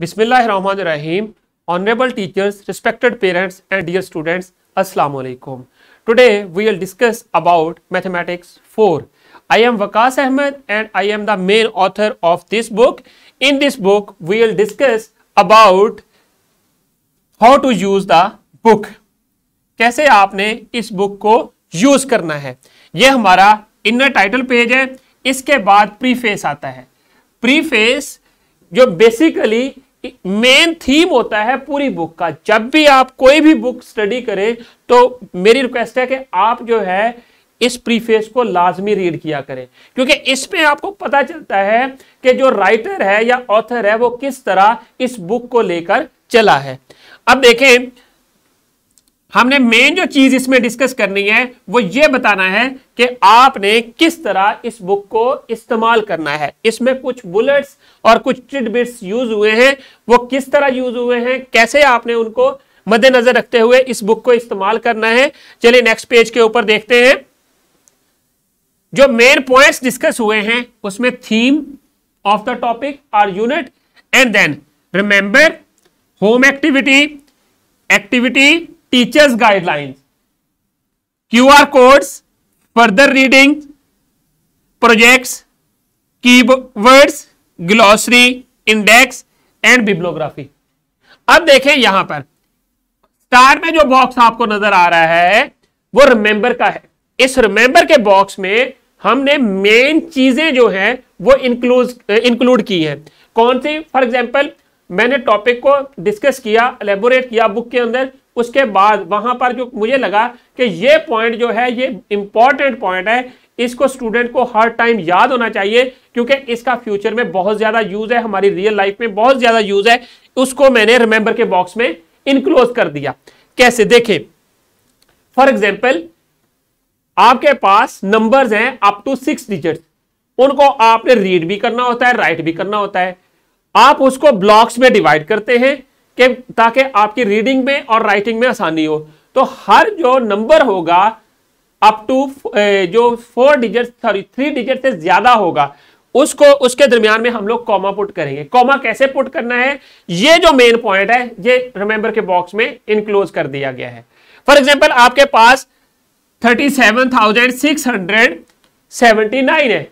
बिस्मिल्लाहिर्रहमानिर्रहीम honourable teachers respected parents and dear students अस्सलाम वालेकुम today we will discuss about mathematics four I am Waqas Ahmed and I am the main author of this book in this book we will discuss about how to use the book कैसे आपने इस book को use करना है ये हमारा inner title page है इसके बाद प्रीफेस आता है प्रीफेस जो बेसिकली मेन थीम होता है पूरी बुक का जब भी आप कोई भी बुक स्टडी करें तो मेरी रिक्वेस्ट है कि आप जो है इस प्रीफेस को लाजमी रीड किया करें क्योंकि इसमें आपको पता चलता है कि जो राइटर है या ऑथर है वो किस तरह इस बुक को लेकर चला है अब देखें हमने मेन जो चीज इसमें डिस्कस करनी है वो ये बताना है कि आपने किस तरह इस बुक को इस्तेमाल करना है इसमें कुछ बुलेट्स और कुछ ट्रिडबिट्स यूज हुए हैं वो किस तरह यूज हुए हैं कैसे आपने उनको मद्देनजर रखते हुए इस बुक को इस्तेमाल करना है चलिए नेक्स्ट पेज के ऊपर देखते हैं जो मेन पॉइंट्स डिस्कस हुए हैं उसमें theme of the topic or unit and then remember home activity activity teachers guidelines codes further reading projects key words glossary index and bibliography अब देखें यहां पर स्टार में जो बॉक्स आपको नजर आ रहा है वो रिमेंबर का है इस रिमेंबर के बॉक्स में हमने मेन चीजें जो है वो इंक्लूज इंक्लूड की हैं कौन सी फॉर एग्जांपल मैंने टॉपिक को डिस्कस किया एलेबोरेट किया बुक के अंदर उसके बाद वहां पर जो मुझे लगा कि ये पॉइंट जो है ये इंपॉर्टेंट पॉइंट है इसको स्टूडेंट को हर टाइम याद होना चाहिए क्योंकि इसका फ्यूचर में बहुत ज्यादा यूज है हमारी रियल लाइफ में बहुत ज्यादा यूज है उसको मैंने रिमेंबर के बॉक्स में इनक्लोज कर दिया कैसे देखे फॉर एग्जाम्पल आपके पास नंबर हैं अप टू सिक्स डिजिट उनको आपने रीड भी करना होता है राइट भी करना होता है आप उसको ब्लॉक्स में डिवाइड करते हैं कि ताकि आपकी रीडिंग में और राइटिंग में आसानी हो तो हर जो नंबर होगा अप टू जो four digit sorry three digit से ज्यादा होगा उसको उसके दरमियान में हम लोग कॉमा पुट करेंगे कॉमा कैसे पुट करना है ये जो मेन पॉइंट है ये रिमेंबर के बॉक्स में इनक्लोज कर दिया गया है फॉर एग्जाम्पल आपके पास thirty seven thousand six hundred seventy nine है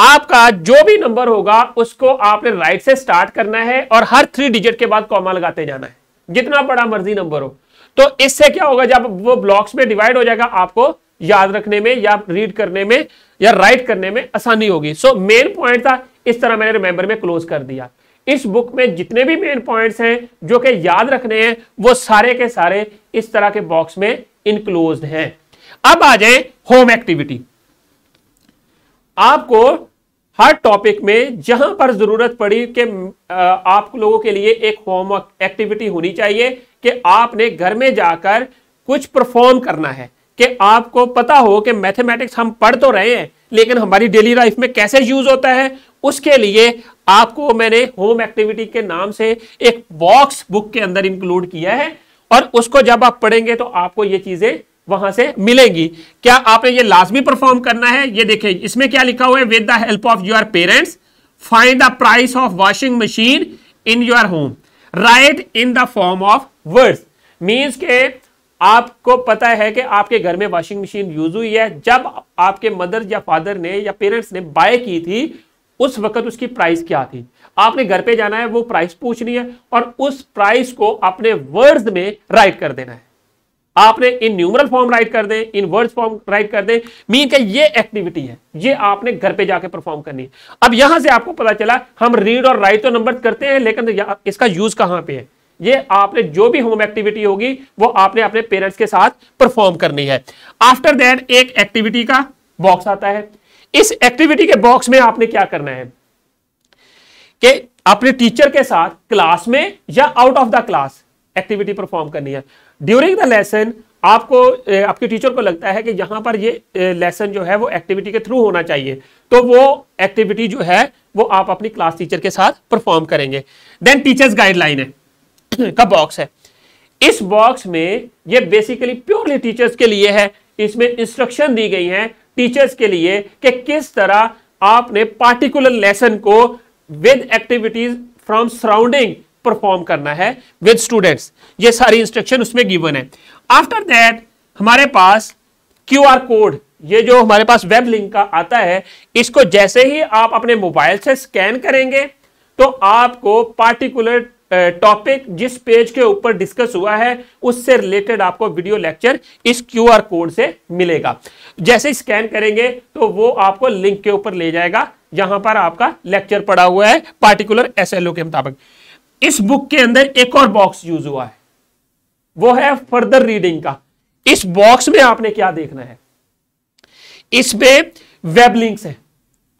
आपका जो भी नंबर होगा उसको आपने राइट से स्टार्ट करना है और हर थ्री डिजिट के बाद कॉमा लगाते जाना है जितना बड़ा मर्जी नंबर हो तो इससे क्या होगा जब वो ब्लॉक्स में डिवाइड हो जाएगा आपको याद रखने में या रीड करने में या राइट करने में आसानी होगी सो मेन पॉइंट था इस तरह मैंने रिमेंबर में क्लोज कर दिया इस बुक में जितने भी मेन पॉइंट्स हैं जो कि याद रखने हैं वो सारे के सारे इस तरह के बॉक्स में इनक्लोज हैं अब आ जाए होम एक्टिविटी आपको हर टॉपिक में जहां पर जरूरत पड़ी कि आप लोगों के लिए एक होमवर्क एक्टिविटी होनी चाहिए कि आपने घर में जाकर कुछ परफॉर्म करना है कि आपको पता हो कि मैथमेटिक्स हम पढ़ तो रहे हैं लेकिन हमारी डेली लाइफ में कैसे यूज होता है उसके लिए आपको मैंने होम एक्टिविटी के नाम से एक बॉक्स बुक के अंदर इंक्लूड किया है और उसको जब आप पढ़ेंगे तो आपको ये चीजें वहां से मिलेंगी क्या आपने ये लाजमी परफॉर्म करना है ये देखें इसमें क्या लिखा हुआ है with the help of your parents find the price of washing machine in your home write in the form of words means के आपको पता है कि आपके घर में वॉशिंग मशीन यूज हुई है जब आपके मदर या फादर ने या पेरेंट्स ने बाय की थी उस वक्त उसकी प्राइस क्या थी आपने घर पे जाना है वो प्राइस पूछनी है और उस प्राइस को अपने वर्ड्स में राइट कर देना है आपने इन न्यूमरल फॉर्म राइट कर दें इन वर्ड्स फॉर्म राइट कर दें मीन के ये एक्टिविटी है ये आपने घर पे जाके परफॉर्म करनी है अब यहां से आपको पता चला हम रीड और राइट तो नंबर करते हैं लेकिन तो इसका यूज कहां पे है ये आपने जो भी होम एक्टिविटी होगी वो आपने अपने पेरेंट्स के साथ परफॉर्म करनी है आफ्टर दैट एक एक्टिविटी का बॉक्स आता है इस एक्टिविटी के बॉक्स में आपने क्या करना है कि अपने टीचर के साथ क्लास में या out of the class activity perform करनी है ड्यूरिंग द लेसन आपको आपके टीचर को लगता है कि यहां पर ये लेसन जो है वो एक्टिविटी के थ्रू होना चाहिए तो वो एक्टिविटी जो है वो आप अपनी क्लास टीचर के साथ परफॉर्म करेंगे देन टीचर्स गाइडलाइन है का बॉक्स है इस बॉक्स में ये बेसिकली प्योरली टीचर्स के लिए है इसमें इंस्ट्रक्शन दी गई है टीचर्स के लिए कि किस तरह आपने पार्टिकुलर लेसन को with activities from surrounding perform करना है विद स्टूडेंट्स ये सारी इंस्ट्रक्शन उसमें गिवन है आफ्टर दैट हमारे पास क्यू आर कोड ये जो हमारे पास वेब लिंक का आता है इसको जैसे ही आप अपने मोबाइल से स्कैन करेंगे तो आपको पार्टिकुलर टॉपिक जिस पेज के ऊपर डिस्कस हुआ है उससे रिलेटेड आपको वीडियो लेक्चर इस क्यूआर कोड से मिलेगा जैसे स्कैन करेंगे तो वो आपको लिंक के ऊपर ले जाएगा जहां पर आपका लेक्चर पड़ा हुआ है पार्टिकुलर एसएलओ के मुताबिक इस बुक के अंदर एक और बॉक्स यूज हुआ है वो है फर्दर रीडिंग का इस बॉक्स में आपने क्या देखना है इसमें वेब लिंक्स है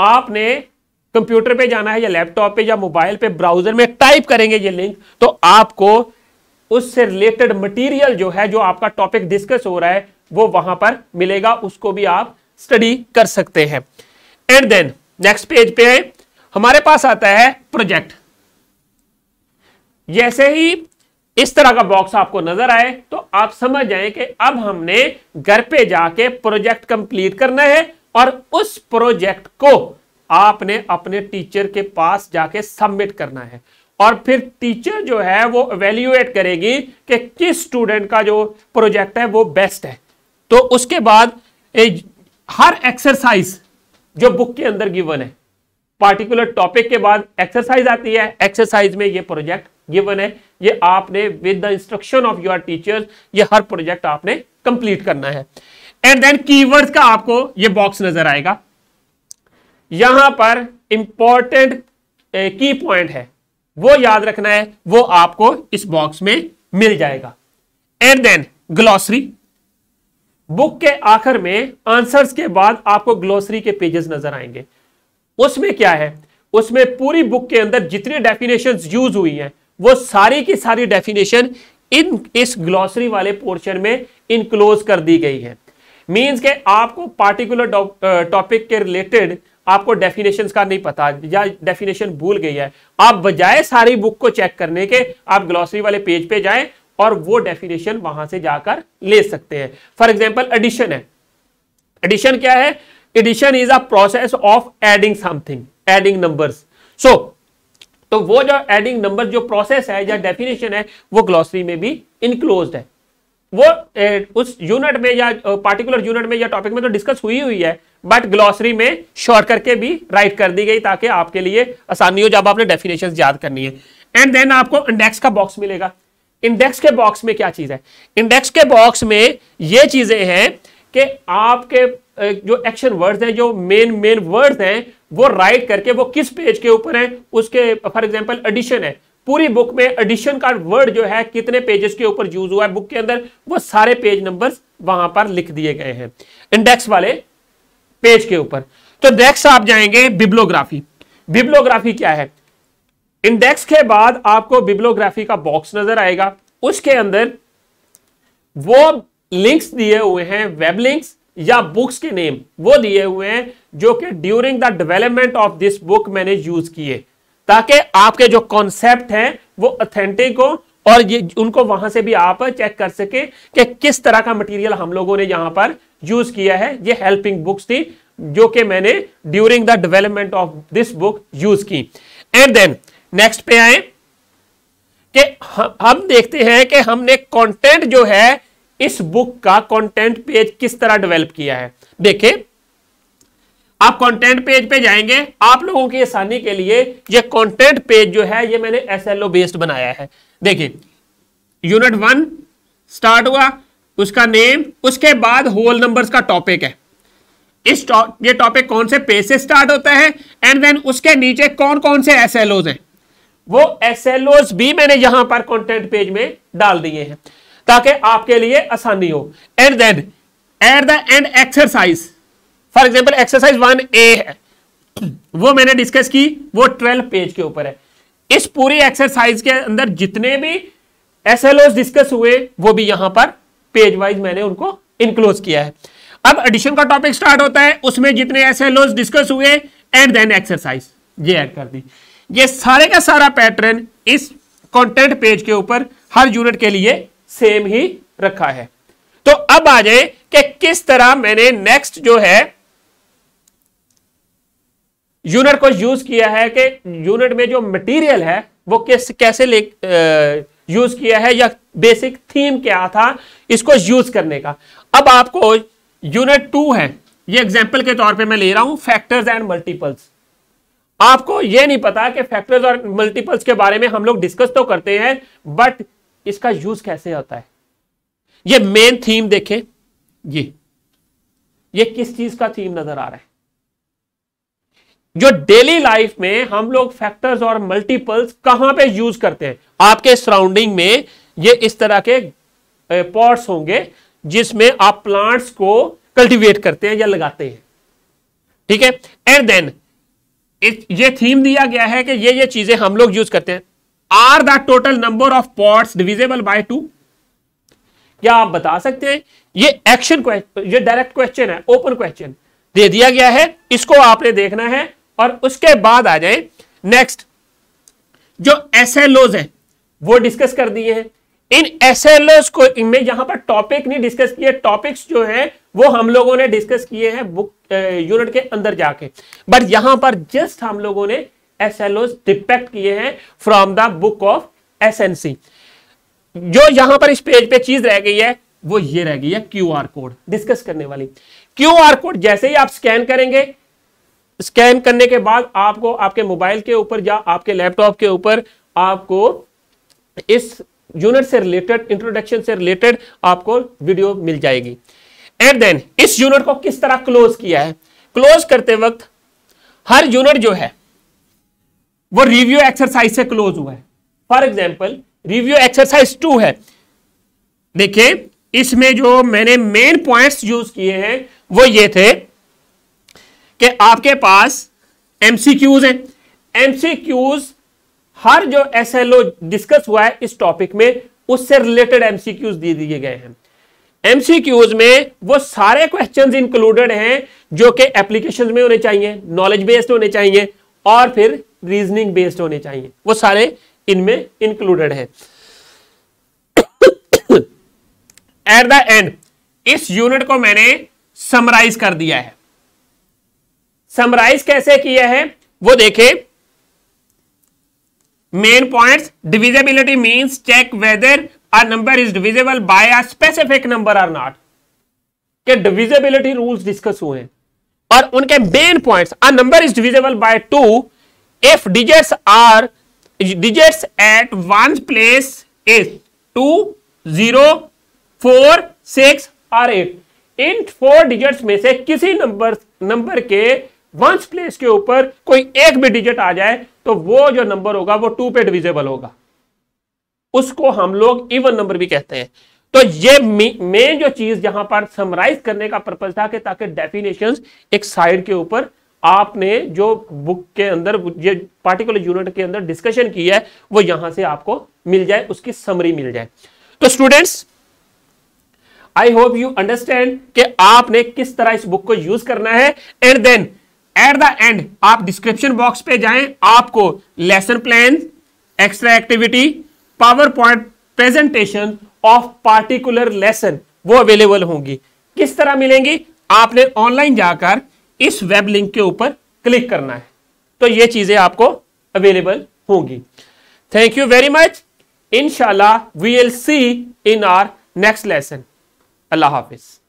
आपने कंप्यूटर पे जाना है या लैपटॉप पे या मोबाइल पे ब्राउजर में टाइप करेंगे ये लिंक तो आपको उससे रिलेटेड मटेरियल जो है जो आपका टॉपिक डिस्कस हो रहा है वो वहां पर मिलेगा उसको भी आप स्टडी कर सकते हैं एंड देन नेक्स्ट पेज पे हमारे पास आता है प्रोजेक्ट जैसे ही इस तरह का बॉक्स आपको नजर आए तो आप समझ जाएं कि अब हमने घर पे जाके प्रोजेक्ट कंप्लीट करना है और उस प्रोजेक्ट को आपने अपने टीचर के पास जाके सबमिट करना है और फिर टीचर जो है वो एवेल्यूएट करेगी कि किस स्टूडेंट का जो प्रोजेक्ट है वो बेस्ट है तो उसके बाद ए, हर एक्सरसाइज जो बुक के अंदर गिवन है पार्टिकुलर टॉपिक के बाद एक्सरसाइज आती है एक्सरसाइज में ये प्रोजेक्ट गिवन है ये आपने with the instruction of your teachers ये हर प्रोजेक्ट आपने कंप्लीट करना है एंड देन कीवर्ड्स का आपको ये बॉक्स नजर आएगा यहां पर इंपॉर्टेंट की पॉइंट है वो याद रखना है वो आपको इस बॉक्स में मिल जाएगा एंड देन ग्लॉसरी बुक के आखिर में आंसर्स के बाद आपको ग्लोसरी के पेजेस नजर आएंगे उसमें क्या है उसमें पूरी बुक के अंदर जितनी डेफिनेशंस यूज हुई हैं वो सारी की सारी डेफिनेशन इन इस ग्लॉसरी वाले पोर्शन में इनक्लोज कर दी गई है मीन्स के आपको पार्टिकुलर टॉपिक के रिलेटेड आपको डेफिनेशंस का नहीं पता या डेफिनेशन भूल गई है आप बजाय सारी बुक को चेक करने के आप ग्लॉसरी वाले पेज पे जाए और वो डेफिनेशन वहां से जाकर ले सकते हैं फॉर एग्जाम्पल एडिशन है एडिशन क्या है addition is a process of adding something adding numbers so तो वो जो एडिंग नंबर जो प्रोसेस है या डेफिनेशन है वो ग्लॉसरी में भी इनक्लोज है वो ए, उस यूनिट में या पार्टिकुलर यूनिट में या टॉपिक में तो डिस्कस हुई हुई है बट ग्लॉसरी में शॉर्ट करके भी राइट कर दी गई ताकि आपके लिए आसानी हो जब आपने डेफिनेशन याद करनी है एंड देन आपको इंडेक्स का बॉक्स मिलेगा इंडेक्स के बॉक्स में क्या चीज है इंडेक्स के बॉक्स में ये चीजें हैं कि आपके जो एक्शन वर्ड्स हैं जो मेन मेन वर्ड्स हैं वो राइट करके वो किस पेज के ऊपर हैं उसके फॉर एग्जांपल एडिशन है पूरी बुक में एडिशन का वर्ड जो है कितने पेजेस के ऊपर यूज हुआ है बुक के अंदर वो सारे पेज नंबर्स वहां पर लिख दिए गए हैं इंडेक्स वाले पेज के ऊपर तो डेक्स आप जाएंगे बिब्लोग्राफी बिब्लोग्राफी क्या है इंडेक्स के बाद आपको बिब्लोग्राफी का बॉक्स नजर आएगा उसके अंदर वो लिंक्स दिए हुए हैं वेब लिंक्स या बुक्स के नेम वो दिए हुए हैं जो कि during the development of this book मैंने यूज किए ताकि आपके जो कॉन्सेप्ट हैं वो अथेंटिक हो और ये उनको वहां से भी आप चेक कर सके कि किस तरह का मटेरियल हम लोगों ने यहां पर यूज किया है ये हेल्पिंग बुक्स थी जो कि मैंने during the development of this book use की एंड देन नेक्स्ट पे आए कि हम देखते हैं कि हमने कंटेंट जो है इस बुक का कंटेंट पेज किस तरह डेवलप किया है देखिए आप कंटेंट पेज पे जाएंगे आप लोगों की आसानी के लिए ये कंटेंट पेज जो है ये मैंने एसएलओ बेस्ड बनाया है देखिए यूनिट वन स्टार्ट हुआ उसका नेम उसके बाद होल नंबर्स का टॉपिक है इस टौ, ये टॉपिक कौन से पेज से स्टार्ट होता है एंड देन उसके नीचे कौन कौन से एस हैं वो एस भी मैंने यहां पर कॉन्टेंट पेज में डाल दिए हैं ताकि आपके लिए आसानी हो and then at the end exercise for example exercise one A है वो मैंने डिस्कस की वो ट्वेल्व पेज के ऊपर है इस पूरी एक्सरसाइज के अंदर जितने भी एस डिस्कस हुए वो भी यहां पर पेज वाइज मैंने उनको इंक्लोज किया है अब एडिशन का टॉपिक स्टार्ट होता है उसमें जितने एस डिस्कस हुए एंड देन एक्सरसाइज ये ऐड कर दी ये सारे का सारा पैटर्न इस कंटेंट पेज के ऊपर हर यूनिट के लिए सेम ही रखा है तो अब आ जाए कि किस तरह मैंने नेक्स्ट जो है यूनिट को यूज किया है कि यूनिट में जो मटेरियल है वो किस कैसे ले यूज किया है या बेसिक थीम क्या था इसको यूज करने का अब आपको यूनिट टू है ये एग्जाम्पल के तौर पे मैं ले रहा हूं फैक्टर्स एंड मल्टीपल्स आपको ये नहीं पता कि फैक्टर्स और मल्टीपल्स के बारे में हम लोग डिस्कस तो करते हैं बट इसका यूज कैसे होता है ये मेन थीम देखें ये ये किस चीज का थीम नजर आ रहा है जो डेली लाइफ में हम लोग फैक्टर्स और मल्टीपल्स कहां पे यूज करते हैं आपके सराउंडिंग में ये इस तरह के पॉट्स होंगे जिसमें आप प्लांट्स को कल्टीवेट करते हैं या लगाते हैं ठीक है एंड देन ये थीम दिया गया है कि ये ये चीजें हम लोग यूज करते हैं are the total number of pots divisible by two क्या आप बता सकते हैं ये एक्शन ये डायरेक्ट क्वेश्चन है ओपन क्वेश्चन दे दिया गया है इसको आपने देखना है और उसके बाद आ जाए नेक्स्ट जो एस है वो डिस्कस कर दिए हैं इन एस को इनमें यहां पर टॉपिक नहीं डिस्कस किए टॉपिक्स जो है वो हम लोगों ने डिस्कस किए हैं बुक यूनिट के अंदर जाके बट यहां पर जस्ट हम लोगों ने एस एल ओज डिपेक्ट किए हैं from the book of S N C जो यहां पर इस पेज पे चीज रह गई है वो ये रह गई है क्यू आर कोड डिस्कस करने वाली क्यू आर कोड जैसे ही आप स्कैन करेंगे स्कैन करने के बाद आपको आपके मोबाइल के ऊपर या आपके लैपटॉप के ऊपर आपको इस यूनिट से रिलेटेड इंट्रोडक्शन से रिलेटेड आपको वीडियो मिल जाएगी एंड देन इस यूनिट को किस तरह क्लोज किया है क्लोज करते वक्त हर यूनिट जो है वो रिव्यू एक्सरसाइज से क्लोज हुआ है for example review exercise two है देखिए इसमें जो मैंने मेन पॉइंट्स यूज किए हैं वो ये थे कि आपके पास एमसीक्यूज हैं एमसीक्यूज हर जो एस एल ओ डिस्कस हुआ है इस टॉपिक में उससे रिलेटेड एमसीक्यूज दे दिए गए हैं एमसीक्यूज में वो सारे क्वेश्चंस इंक्लूडेड हैं जो कि एप्लीकेशन में होने चाहिए नॉलेज बेस्ड होने चाहिए और फिर रीजनिंग बेस्ड होने चाहिए वो सारे इनमें इंक्लूडेड है एट द एंड इस यूनिट को मैंने समराइज कर दिया है समराइज कैसे किया है वो देखे main points divisibility means check whether a number is divisible by a specific number or not के डिविजिबिलिटी रूल्स डिस्कस हुए हैं और उनके main points a number is divisible by two if digits or digits at one place is two zero four six or eight इन four digits में से किसी number number के वंस प्लेस के ऊपर कोई एक भी डिजिट आ जाए तो वो जो नंबर होगा वो टू पे डिविजेबल होगा उसको हम लोग इवन नंबर भी कहते हैं तो ये मेन जो चीज यहां पर समराइज करने का पर्पज था कि ताकि डेफिनेशंस एक साइड के ऊपर आपने जो बुक के अंदर ये पार्टिकुलर यूनिट के अंदर डिस्कशन किया है वो यहां से आपको मिल जाए उसकी समरी मिल जाए तो students I hope you understand कि आपने किस तरह इस बुक को यूज करना है and then at the end आप डिस्क्रिप्शन बॉक्स पे जाएं आपको lesson plan extra activity PowerPoint presentation of particular lesson वो अवेलेबल होंगी किस तरह मिलेंगी आपने ऑनलाइन जाकर इस वेब लिंक के ऊपर क्लिक करना है तो ये चीजें आपको अवेलेबल होगी थैंक यू वेरी मच इनशाला we will see in our next lesson अल्लाह हाफिज़